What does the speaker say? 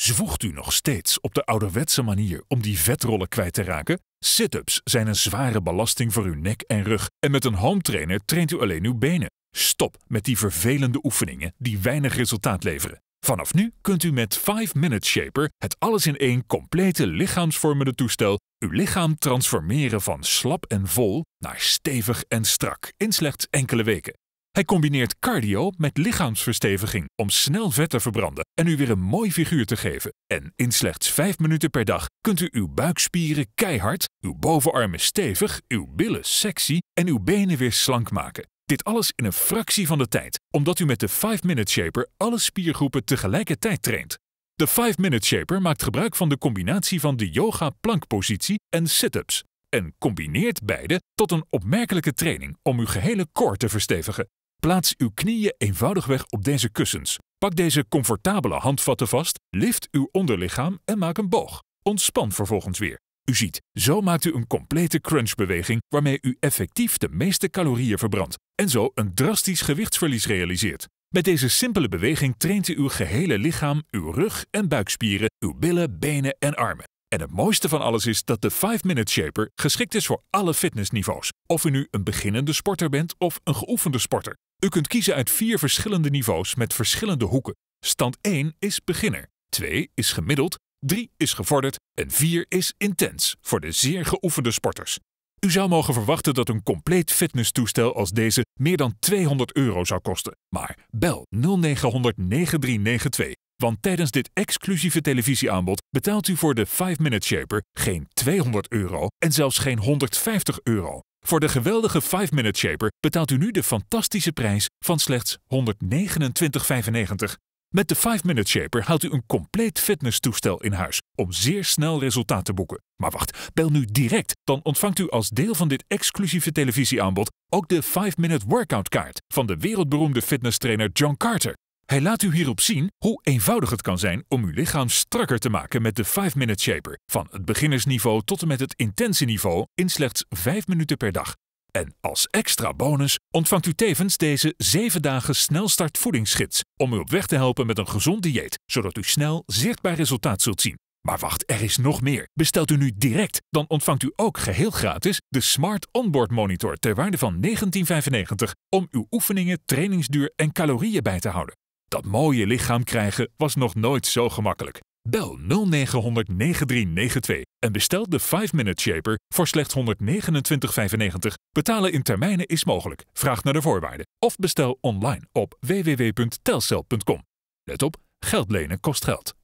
Zwoegt u nog steeds op de ouderwetse manier om die vetrollen kwijt te raken? Sit-ups zijn een zware belasting voor uw nek en rug en met een home trainer traint u alleen uw benen. Stop met die vervelende oefeningen die weinig resultaat leveren. Vanaf nu kunt u met 5 Minute Shaper het alles in één complete lichaamsvormende toestel uw lichaam transformeren van slap en vol naar stevig en strak in slechts enkele weken. Hij combineert cardio met lichaamsversteviging om snel vet te verbranden en u weer een mooi figuur te geven. En in slechts 5 minuten per dag kunt u uw buikspieren keihard, uw bovenarmen stevig, uw billen sexy en uw benen weer slank maken. Dit alles in een fractie van de tijd, omdat u met de 5-Minute Shaper alle spiergroepen tegelijkertijd traint. De 5-Minute Shaper maakt gebruik van de combinatie van de yoga-plankpositie en sit-ups en combineert beide tot een opmerkelijke training om uw gehele core te verstevigen. Plaats uw knieën eenvoudigweg op deze kussens. Pak deze comfortabele handvatten vast, lift uw onderlichaam en maak een boog. Ontspan vervolgens weer. U ziet, zo maakt u een complete crunchbeweging waarmee u effectief de meeste calorieën verbrandt en zo een drastisch gewichtsverlies realiseert. Met deze simpele beweging traint u uw gehele lichaam, uw rug en buikspieren, uw billen, benen en armen. En het mooiste van alles is dat de 5-Minute Shaper geschikt is voor alle fitnessniveaus. Of u nu een beginnende sporter bent of een geoefende sporter. U kunt kiezen uit vier verschillende niveaus met verschillende hoeken. Stand 1 is beginner, 2 is gemiddeld, 3 is gevorderd en 4 is intens voor de zeer geoefende sporters. U zou mogen verwachten dat een compleet fitnesstoestel als deze meer dan 200 euro zou kosten. Maar bel 0900 9392 want tijdens dit exclusieve televisieaanbod betaalt u voor de 5-Minute Shaper geen 200 euro en zelfs geen 150 euro. Voor de geweldige 5-Minute Shaper betaalt u nu de fantastische prijs van slechts 129,95. Met de 5-Minute Shaper haalt u een compleet fitnesstoestel in huis om zeer snel resultaat te boeken. Maar wacht, bel nu direct, dan ontvangt u als deel van dit exclusieve televisieaanbod ook de 5-Minute Workout Kaart van de wereldberoemde fitnesstrainer John Carter. Hij laat u hierop zien hoe eenvoudig het kan zijn om uw lichaam strakker te maken met de 5-minute shaper. Van het beginnersniveau tot en met het intense niveau in slechts 5 minuten per dag. En als extra bonus ontvangt u tevens deze 7 dagen snelstart voedingsgids om u op weg te helpen met een gezond dieet, zodat u snel zichtbaar resultaat zult zien. Maar wacht, er is nog meer. Bestelt u nu direct, dan ontvangt u ook geheel gratis de Smart Onboard Monitor ter waarde van 19,95 om uw oefeningen, trainingsduur en calorieën bij te houden. Dat mooie lichaam krijgen was nog nooit zo gemakkelijk. Bel 0900 9392 en bestel de 5-Minute Shaper voor slechts 129,95. Betalen in termijnen is mogelijk. Vraag naar de voorwaarden of bestel online op www.telcel.com. Let op, geld lenen kost geld.